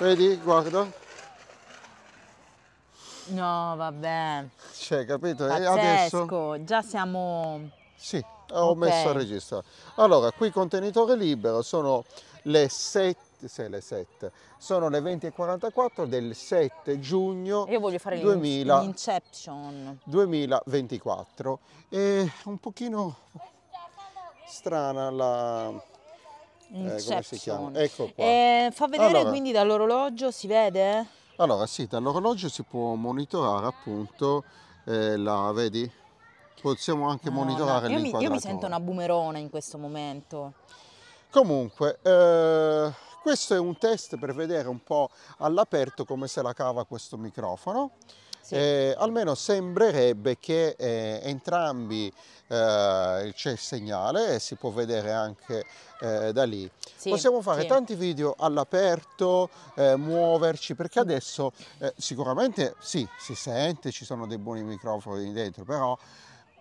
Vedi, guarda. No, vabbè. Cioè, capito? Pazzesco. E adesso... già siamo... Sì, ho okay. messo a registrare. Allora, qui contenitore libero sono le 7 Sì, le 7 sono le 20.44 del 7 giugno io voglio fare 2000, l'inception 2024 è un pochino strana la, Inception. Eh, ecco eh, fa vedere allora, quindi dall'orologio, si vede? Allora sì, dall'orologio si può monitorare appunto eh, la, vedi? Possiamo anche no, ah, monitorare no, io, io mi sento una boomerona in questo momento. Comunque, eh, questo è un test per vedere un po' all'aperto come se la cava questo microfono. Sì. Eh, almeno sembrerebbe che eh, entrambi eh, c'è il segnale e si può vedere anche eh, da lì. Sì, Possiamo fare sì. tanti video all'aperto, eh, muoverci, perché adesso eh, sicuramente sì, si sente, ci sono dei buoni microfoni dentro, però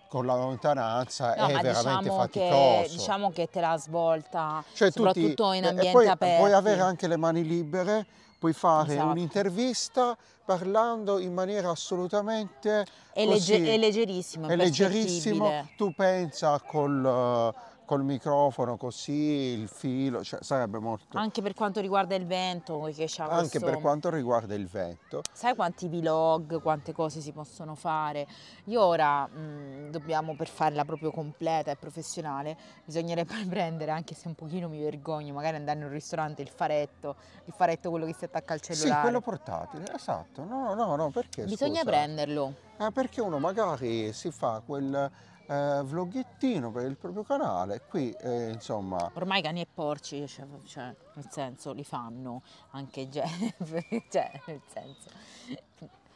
con la lontananza no, è veramente diciamo faticoso. Che, diciamo che te la svolta, cioè, soprattutto tutti, in ambiente aperto. poi, aperti. Puoi avere anche le mani libere, puoi fare esatto. un'intervista parlando in maniera assolutamente... È, legge, è leggerissimo. È leggerissimo, tu pensa col col microfono così, il filo, cioè sarebbe molto... Anche per quanto riguarda il vento, che c'ha Anche per quanto riguarda il vento. Sai quanti vlog, quante cose si possono fare? Io ora mh, mm, dobbiamo, per farla proprio completa e professionale, bisognerebbe prendere, anche se un pochino mi vergogno, magari andare in un ristorante, il faretto, il faretto quello che si attacca al cellulare. Sì, quello portatile, esatto. No, no, no, perché? Bisogna scusa? prenderlo. Eh, perché uno magari si fa quel eh, vloghettino per il proprio canale qui eh, insomma ormai cani e porci cioè, cioè, nel senso li fanno anche Jennifer cioè nel senso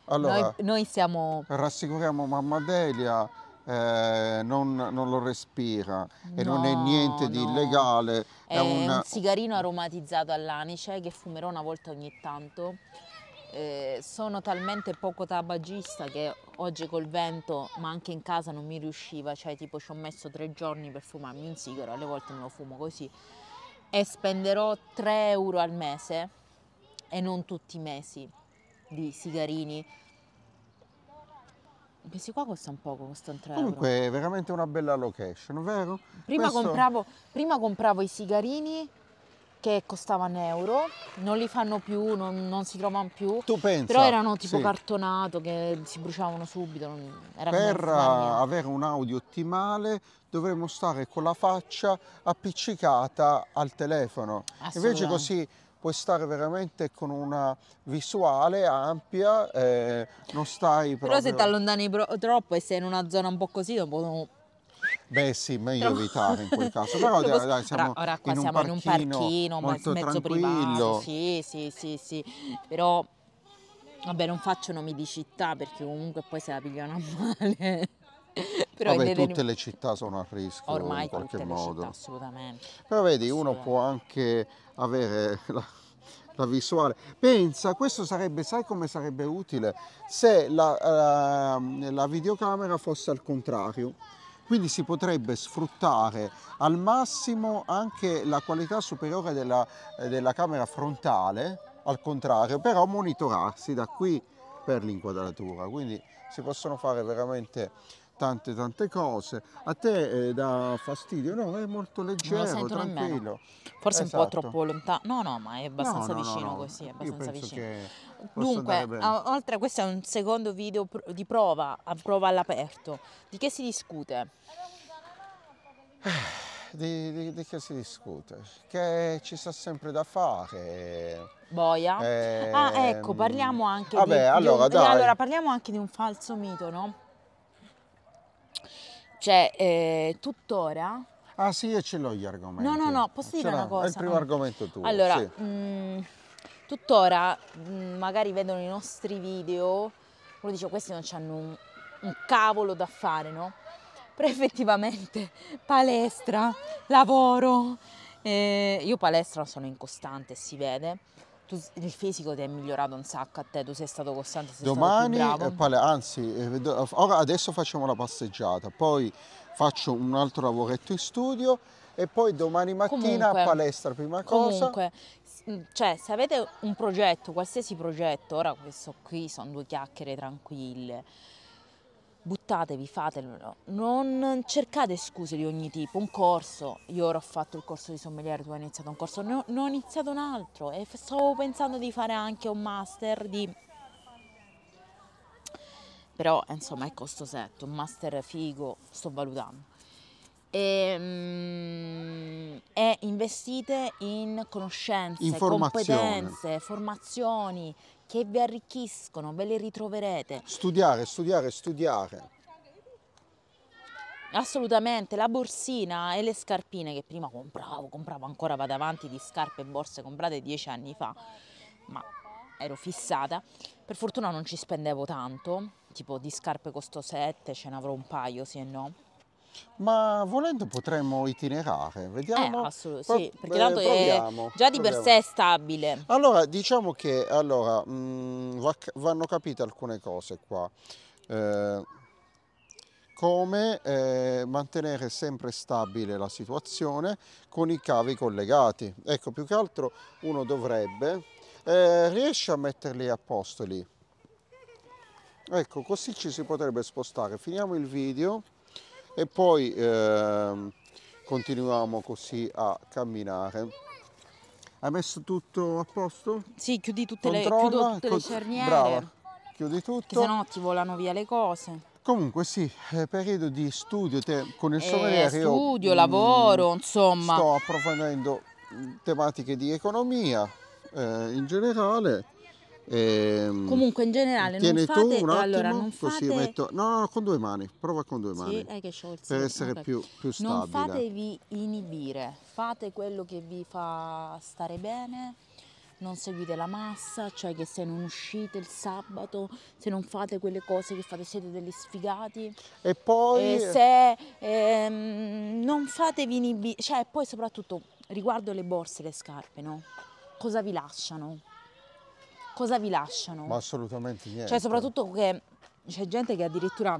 allora, noi, noi siamo rassicuriamo mamma Delia eh, non, non, lo respira no, non è niente di no. illegale è, è un... un sigarino aromatizzato all'anice che fumerò una volta ogni tanto eh, sono talmente poco tabagista che oggi col vento, ma anche in casa non mi riusciva, cioè tipo ci ho messo tre giorni per fumarmi un sigaro, alle volte me lo fumo così e spenderò 3 euro al mese e non tutti i mesi di sigarini. Questi qua costano poco, costano 3 euro. Comunque è veramente una bella location, vero? Prima, Questo... compravo, prima compravo i sigarini che costava un euro, non li fanno più, non, non si trovano più. Tu pensi? Però erano tipo sì. cartonato che si bruciavano subito. per eh, avere un audio ottimale dovremmo stare con la faccia appiccicata al telefono. Invece così puoi stare veramente con una visuale ampia, eh, non stai proprio... Però se ti allontani troppo e sei in una zona un po' così, dopo Beh sì, meglio evitare in quel caso, però dai, dai siamo, ora, ora in, un siamo in, un parchino molto mezzo privato, sì, sì, sì, sì, però vabbè non faccio nomi di città perché comunque poi se la pigliano a male. Però Vabbè, tutte dei... le città sono a rischio Ormai in qualche modo. Città, assolutamente. Però vedi, assolutamente. uno può anche avere la, la, visuale. Pensa, questo sarebbe, sai come sarebbe utile se la, la, ehm, la videocamera fosse al contrario quindi si potrebbe sfruttare al massimo anche la qualità superiore della, eh, della camera frontale, al contrario, però monitorarsi da qui per l'inquadratura, quindi si possono fare veramente tante tante cose. A te eh, dà fastidio? No, è molto leggero, tranquillo. Nemmeno. Forse esatto. un po' esatto. troppo lontano. No, no, ma è abbastanza no, no, vicino no, così, è abbastanza vicino. Dunque, oltre a questo è un secondo video di prova, a prova all'aperto. Di che si discute? Di, di, di, che si discute? Che ci sta sempre da fare. Boia. Eh, ah, ecco, parliamo anche vabbè, di, allora, di un, eh, allora, parliamo anche di un falso mito, no? Cioè, eh, tuttora... Ah sì, io ce l'ho gli argomenti. No, no, no, posso dire una cosa? È il primo no. argomento tuo. Allora, sì. mh, mm, tuttora mh, mm, magari vedono i nostri video, uno dice questi non hanno un, un cavolo da fare, no? Però effettivamente palestra, lavoro, eh, io palestra sono in costante, si vede, tu, il fisico ti è migliorato un sacco a te, tu sei stato costante, sei Domani, stato eh, pale, anzi, eh, eh, ora adesso facciamo la passeggiata, poi faccio un altro lavoretto in studio e poi domani mattina comunque, a palestra prima cosa. Comunque, mm, cioè, se avete un progetto, qualsiasi progetto, ora questo qui sono due chiacchiere tranquille, buttatevi, fatelo, non cercate scuse di ogni tipo, un corso, io ora ho fatto il corso di sommelier, tu hai iniziato un corso, ne ho, ho iniziato un altro e stavo pensando di fare anche un master di... però insomma è costosetto, un master figo, sto valutando e, mm, e investite in conoscenze, competenze, formazioni che vi arricchiscono, ve le ritroverete. Studiare, studiare, studiare. Assolutamente, la borsina e le scarpine che prima compravo, compravo ancora, vado avanti di scarpe e borse comprate dieci anni fa, ma ero fissata. Per fortuna non ci spendevo tanto, tipo di scarpe costo 7, ce ne avrò un paio, sì e no. Ma volendo potremmo itinerare, vediamo. Eh, assolutamente, sì, perché eh, tanto eh, proviamo, è già di proviamo. per sé stabile. Allora, diciamo che allora, mh, mm, va, vanno capite alcune cose qua. Eh, come eh, mantenere sempre stabile la situazione con i cavi collegati. Ecco, più che altro uno dovrebbe, eh, riesce a metterli a posto lì. Ecco, così ci si potrebbe spostare. Finiamo il video e poi eh, continuiamo così a camminare. Hai messo tutto a posto? Sì, chiudi tutte, Controlla, le, tutte le cerniere. Brava, chiudi tutto. Che se no ti volano via le cose. Comunque sì, periodo di studio te, con il eh, sommelier. studio, io, mm, lavoro, insomma. Sto approfondendo mm, tematiche di economia eh, in generale Ehm, Comunque in generale non fate, tu un attimo, allora, non fate... metto, no, no, con due mani, prova con due mani. Sì, per essere okay. più, più stabile. Non fatevi inibire, fate quello che vi fa stare bene, non seguite la massa, cioè che se non uscite il sabato, se non fate quelle cose che fate siete degli sfigati. E poi... E se ehm, non fatevi inibire, cioè poi soprattutto riguardo le borse, le scarpe, no? Cosa vi lasciano? cosa vi lasciano? Ma assolutamente niente. Cioè soprattutto che c'è gente che addirittura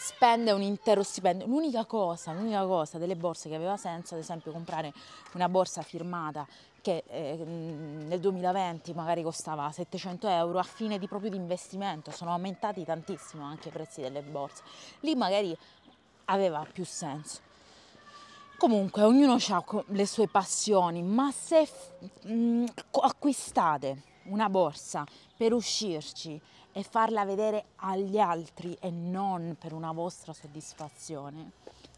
spende un intero stipendio. L'unica cosa, l'unica cosa delle borse che aveva senso, ad esempio comprare una borsa firmata che eh, nel 2020 magari costava 700 euro a fine di proprio di investimento, sono aumentati tantissimo anche i prezzi delle borse. Lì magari aveva più senso Comunque, ognuno ha le sue passioni, ma se mh, mm, acquistate una borsa per uscirci e farla vedere agli altri e non per una vostra soddisfazione,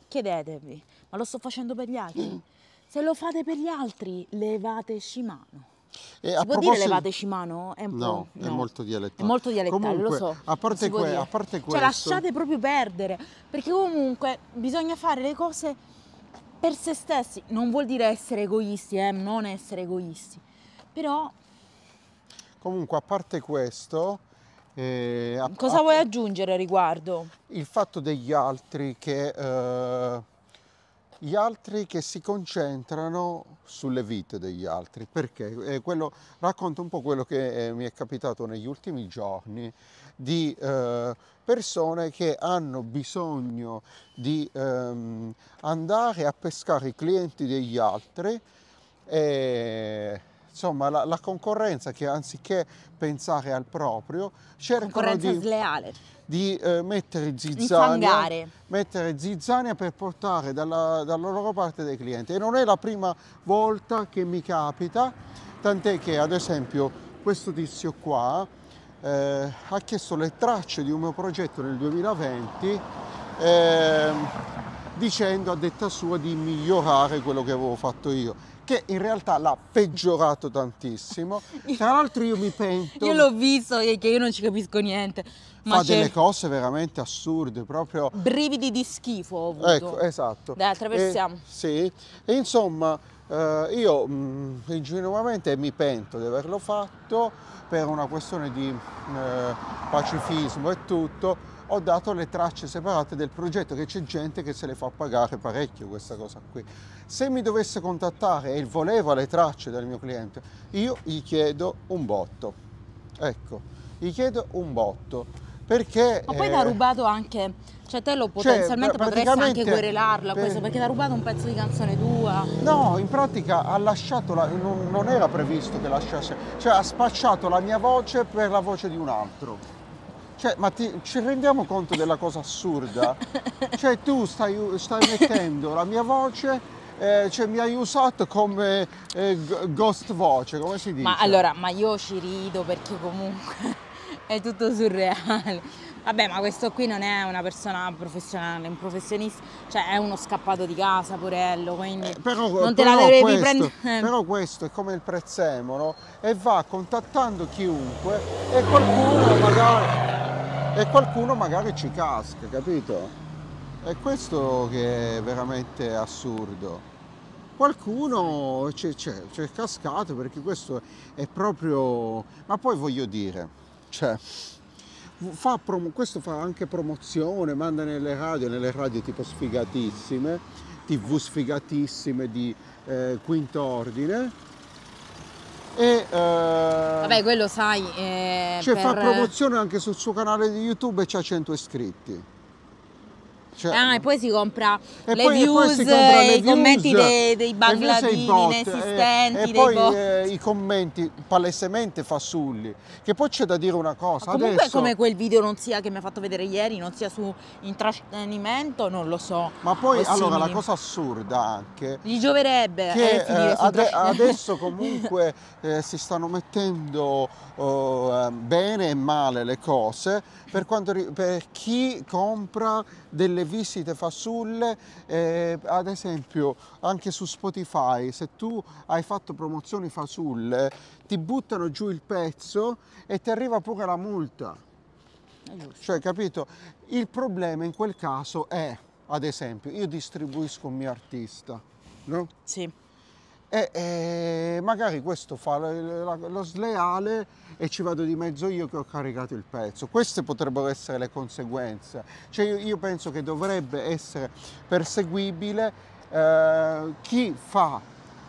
chiedetevi, ma lo sto facendo per gli altri? Se lo fate per gli altri, levateci mano. E si a può dire levateci mano? È un no, po', no, è molto dialettale. È molto dialettale, comunque, lo so. A parte, que, a parte cioè, questo... Cioè lasciate proprio perdere, perché comunque bisogna fare le cose per se stessi. Non vuol dire essere egoisti, eh, non essere egoisti, però... Comunque, a parte questo... Eh, a, Cosa a, vuoi aggiungere a riguardo? Il fatto degli altri che... Eh gli altri che si concentrano sulle vite degli altri, perché eh, quello, racconto un po' quello che eh, mi è capitato negli ultimi giorni di eh, persone che hanno bisogno di ehm, andare a pescare i clienti degli altri e eh, Insomma, la, la concorrenza che anziché pensare al proprio, cercano di... sleale di eh, mettere, zizzania, mettere zizzania per portare dalla, dalla, loro parte dei clienti e non è la prima volta che mi capita tant'è che ad esempio questo tizio qua eh, ha chiesto le tracce di un mio progetto nel 2020 eh, dicendo a detta sua di migliorare quello che avevo fatto io che in realtà l'ha peggiorato tantissimo. Tra l'altro io mi pento... Io l'ho visto e che io non ci capisco niente. Ma fa delle cose veramente assurde, proprio... Brividi di schifo ho avuto. Ecco, esatto. Dai, attraversiamo. E, eh, sì, e insomma eh, io mh, mm, ingenuamente mi pento di averlo fatto per una questione di eh, pacifismo e tutto, ho dato le tracce separate del progetto che c'è gente che se le fa pagare parecchio questa cosa qui. Se mi dovesse contattare e voleva le tracce del mio cliente, io gli chiedo un botto. Ecco, gli chiedo un botto perché... Ma poi ti ha eh, rubato anche... Cioè te lo cioè, potenzialmente cioè, potresti anche querelarla per... questo, perché ti ha rubato un pezzo di canzone tua. No, in pratica ha lasciato, la, non, non era previsto che lasciasse, cioè ha spacciato la mia voce per la voce di un altro. Cioè, ma ti, ci rendiamo conto della cosa assurda? cioè, tu stai, stai, mettendo la mia voce, eh, cioè, mi hai usato come eh, ghost voce, come si dice? Ma allora, ma io ci rido perché comunque è tutto surreale. Vabbè, ma questo qui non è una persona professionale, un professionista, cioè è uno scappato di casa, purello, quindi eh, però, non te la dovevi questo, prendere. Però questo è come il prezzemolo e va contattando chiunque e qualcuno magari, e qualcuno magari ci casca, capito? È questo che è veramente assurdo qualcuno c'è cascato perché questo è proprio... Ma poi voglio dire, cioè, fa questo fa anche promozione, manda nelle radio, nelle radio tipo sfigatissime, tv sfigatissime di eh, quinto ordine. E, eh, Vabbè, quello sai. Eh, cioè, per... fa promozione anche sul suo canale di YouTube e c'ha 100 iscritti. Cioè, ah, e poi si compra le poi, views, e compra le i views, dei, dei bangladini inesistenti, e, e poi eh, i commenti palesemente fasulli. Che poi c'è da dire una cosa. Ma comunque adesso... come quel video non sia che mi ha fatto vedere ieri, non sia su intrattenimento, non lo so. Ma poi allora la cosa assurda anche. Gli gioverebbe che, eh, eh ade adesso comunque eh, si stanno mettendo oh, eh, bene e male le cose per, quanto, per chi compra delle visite fasulle, eh, ad esempio anche su Spotify, se tu hai fatto promozioni fasulle, ti buttano giù il pezzo e ti arriva poca la multa. Cioè, capito? Il problema in quel caso è, ad esempio, io distribuisco un mio artista, no? Sì e, e eh, magari questo fa lo sleale e ci vado di mezzo io che ho caricato il pezzo. Queste potrebbero essere le conseguenze. Cioè io, io penso che dovrebbe essere perseguibile eh, chi fa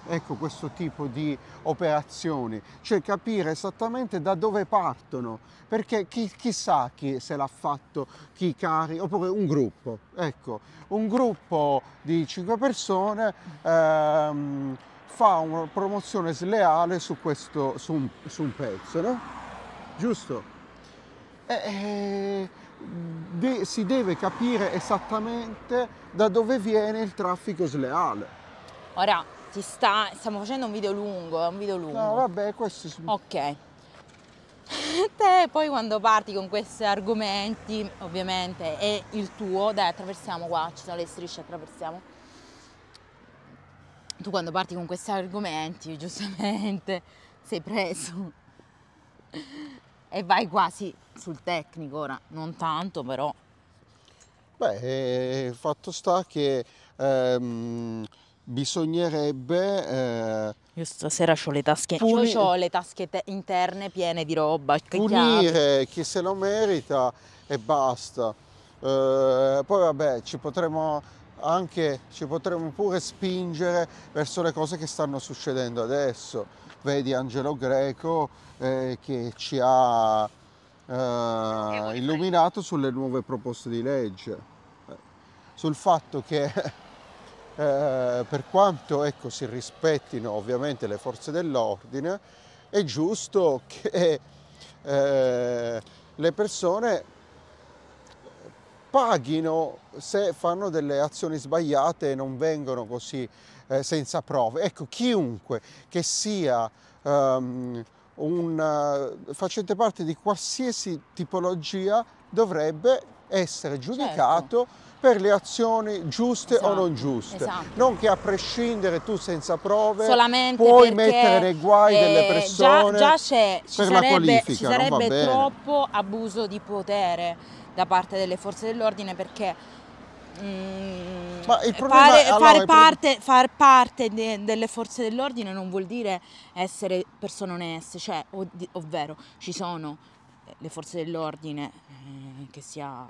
ecco, questo tipo di operazioni, cioè capire esattamente da dove partono, perché chi, chi chi se l'ha fatto, chi cari, oppure un gruppo, ecco, un gruppo di cinque persone. Ehm, fa una promozione sleale su, questo, su, un, su un pezzo, no? Giusto? E, de, si deve capire esattamente da dove viene il traffico sleale. Ora, ti sta, stiamo facendo un video lungo, un video lungo. No, vabbè, questo... Ok. Te poi quando parti con questi argomenti, ovviamente, è il tuo, dai, attraversiamo qua, ci sono le strisce, attraversiamo tu quando parti con questi argomenti, giustamente, sei preso. e vai quasi sul tecnico ora, non tanto però. Beh, il eh, eh, fatto sta che ehm, bisognerebbe... Eh, io stasera ho le tasche, puni- ho le tasche interne piene di roba. Punire chi se lo merita e basta. Eh, poi vabbè, ci potremmo anche ci potremmo pure spingere verso le cose che stanno succedendo adesso. Vedi Angelo Greco eh, che ci ha eh, illuminato sulle nuove proposte di legge, eh, sul fatto che eh, per quanto ecco, si rispettino ovviamente le forze dell'ordine, è giusto che eh, le persone paghino se fanno delle azioni sbagliate e non vengono così eh, senza prove. Ecco, chiunque che sia um, un uh, facente parte di qualsiasi tipologia dovrebbe essere certo. giudicato certo. per le azioni giuste esatto, o non giuste. Esatto. Non che a prescindere tu senza prove Solamente puoi mettere nei guai eh, delle persone già, già c'è, ci per sarebbe, la qualifica. Ci sarebbe troppo abuso di potere da parte delle forze dell'ordine perché Mm, problema, fare, allora, far parte, far parte de, delle forze dell'ordine non vuol dire essere persone oneste, cioè, ov ovvero ci sono eh, le forze dell'ordine eh, che sia,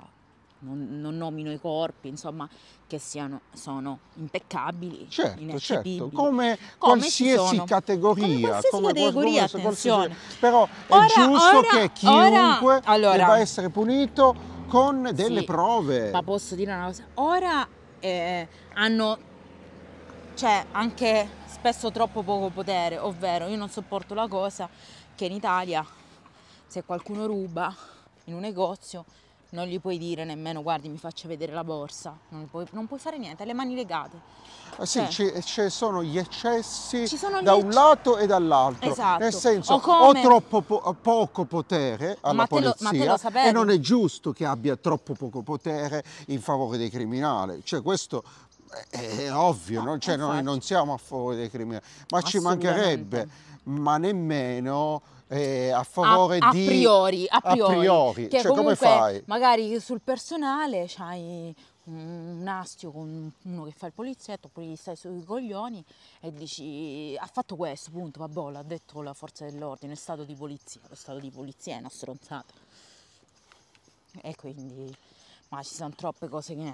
non, non, nomino i corpi, insomma, che siano, sono impeccabili, certo, certo. come, qualsiasi come categoria, come qualsiasi categoria, qualsiasi, però è giusto ora, che chiunque ora, allora, debba essere punito con delle sì, prove. Ma posso dire una cosa? Ora eh, hanno cioè, anche spesso troppo poco potere, ovvero io non sopporto la cosa che in Italia se qualcuno ruba in un negozio non gli puoi dire nemmeno guardi mi faccia vedere la borsa, non puoi, non puoi fare niente, hai le mani legate. Ah, sì, cioè, ci sono gli eccessi sono da gli un lato e dall'altro, esatto. nel senso o, come... ho troppo po poco potere alla ma polizia lo, e non è giusto che abbia troppo poco potere in favore dei criminali, cioè questo è, è ovvio, no? cioè, noi non siamo a favore dei criminali, ma ci mancherebbe, ma nemmeno eh, a favore a, a di... Priori, a priori, a priori. Che cioè, come fai? Magari sul personale c'hai un astio con uno che fa il poliziotto poi gli stai sui coglioni e dici ha fatto questo, punto, vabbè, l'ha detto la forza dell'ordine, è stato di polizia, lo stato di polizia è una stronzata. E quindi, ma ci sono troppe cose che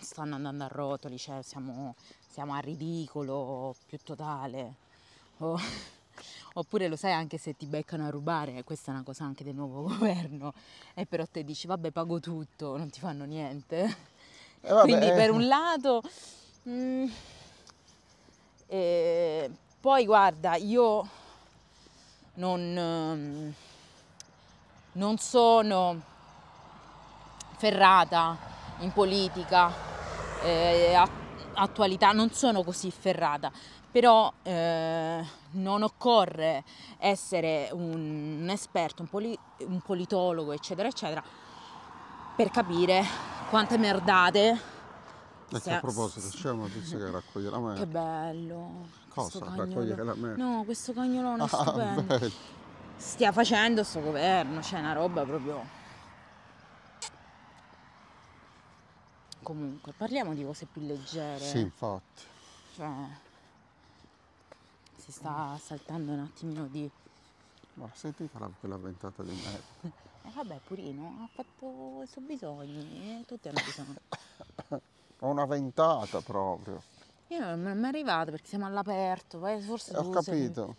stanno andando a rotoli, cioè siamo, siamo al ridicolo più totale. Oh. Oppure lo sai anche se ti beccano a rubare, questa è una cosa anche del nuovo governo, e però te dici vabbè pago tutto, non ti fanno niente. Eh, vabbè, Quindi eh. per un lato... Mm, eh, poi guarda, io non, mm, non sono ferrata in politica, eh, attualità, non sono così ferrata, però eh, non occorre essere un, esperto, un, poli, un, politologo, eccetera, eccetera, per capire quante merdate... Ecco, a proposito, c'è una notizia che raccoglie la merda. Che bello! Cosa? Raccoglie la merda? No, questo cagnolone ah, è stupendo. Bello. Stia facendo sto governo, c'è una roba proprio... Comunque, parliamo di cose più leggere. Sì, infatti. Cioè si sta saltando un attimino di... Ma sentita quella ventata di me. E eh, vabbè, Purino, ha fatto i suoi bisogni, eh, tutti hanno bisogno. Ho una ventata proprio. Io non mi è arrivata perché siamo all'aperto, eh, forse... Ho capito.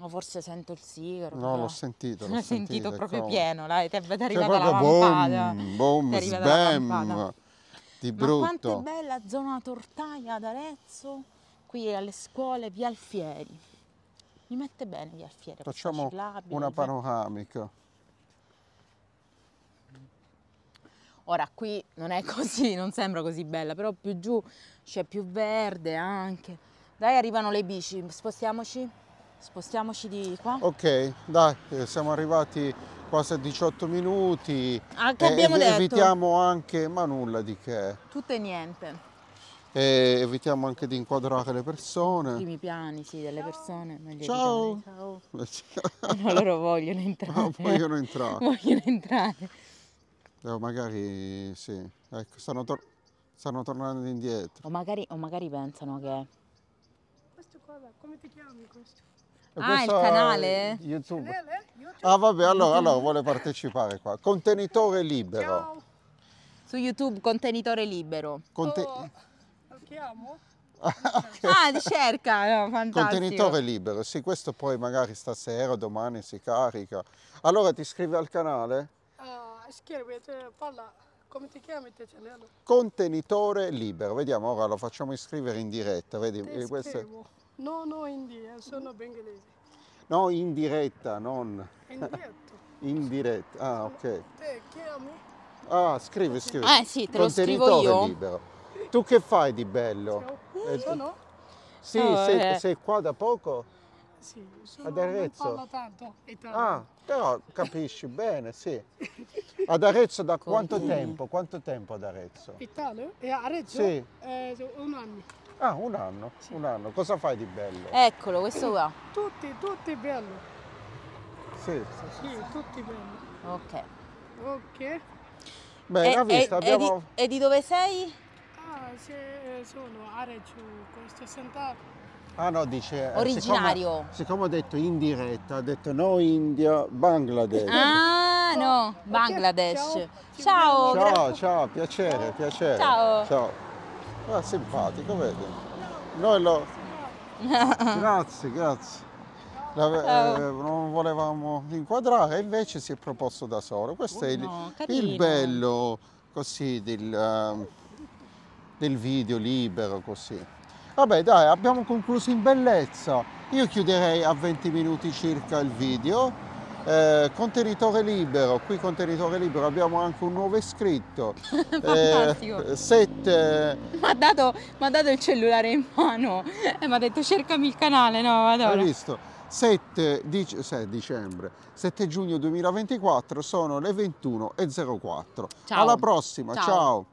O forse sento il sigaro. No, l'ho sentito. L'ho sentito, sentito proprio come... pieno, là, ti è cioè, arrivata la vampata. Boom, boom, sbam, di brutto. Ma quanto è bella zona tortaia ad Arezzo qui alle scuole via Alfieri. Mi mette bene via Alfieri. Facciamo una panoramica. Ora qui non è così, non sembra così bella, però più giù c'è più verde anche. Dai, arrivano le bici, spostiamoci. Spostiamoci di qua. Ok, dai, eh, siamo arrivati quasi a 18 minuti. Anche ah, abbiamo e, detto. Evitiamo anche, ma nulla di che. Tutto e niente e evitiamo anche di inquadrare le persone. I primi piani, sì, delle persone. Ciao! Ciao! no, loro vogliono entrare. No, ah, vogliono entrare. vogliono entrare. Eh, magari sì, ecco, stanno, tor stanno, tornando indietro. O magari, o magari pensano che... Questo qua, come ti chiami questo? E eh, ah, il canale? YouTube. YouTube. Ah, vabbè, allora, allora vuole partecipare qua. Contenitore libero. Ciao. Su YouTube, contenitore libero. Conte oh cerchiamo? Ah, okay. Ah, di cerca, no, fantastico. Contenitore libero, sì, questo poi magari stasera, domani si carica. Allora ti iscrivi al canale? Uh, iscriviti, parla, come ti chiami te Cianello? Contenitore libero, vediamo, ora lo facciamo iscrivere in diretta, vedi? Ti eh, queste... No, no, in diretta, eh, sono bengalese. No, in diretta, non... In diretta. in diretta, ah ok. Te chiami? Ah, scrivi, scrivi. Ah sì, te lo scrivo io. Libero. Tu che fai di bello? Sono? Eh, sì, no, oh, sei, eh. sei, qua da poco? Sì, sono, Ad Arezzo. non parlo tanto è tanto. Ah, però capisci bene, sì. Ad Arezzo da quanto Continua. tempo? Quanto tempo ad Arezzo? Italo? E Arezzo? Sì. Eh, un anno. Ah, un anno, sì. un anno. Cosa fai di bello? Eccolo, questo qua. Tutti, tutti bello. Sì. Sì, tutti bello. Ok. Ok. Beh, e, visto, e, abbiamo... e, di, e di dove sei? Ah, se eh, sono Arechu, questo sentato. Ah no, dice... Eh, Originario. Siccome, siccome ho detto in diretta, ha detto no India, Bangladesh. Ah no, Bangladesh. Ciao. Ciao, ciao, piacere, piacere. Ciao. Ciao. Ah, simpatico, vedi. Noi lo... grazie, grazie. La, eh, non volevamo inquadrare, invece si è proposto da solo. Questo oh, è il, oh, no, il bello così del... Uh, del video libero così. Vabbè dai, abbiamo concluso in bellezza. Io chiuderei a 20 minuti circa il video. Eh, contenitore libero, qui contenitore libero abbiamo anche un nuovo iscritto. Fantastico. Eh, sette... Mi ha dato, il cellulare in mano e mi ha detto cercami il canale, no? Madonna. Hai visto? 7, dic 6 dicembre, 7 giugno 2024 sono le 21.04. Alla prossima, ciao. ciao.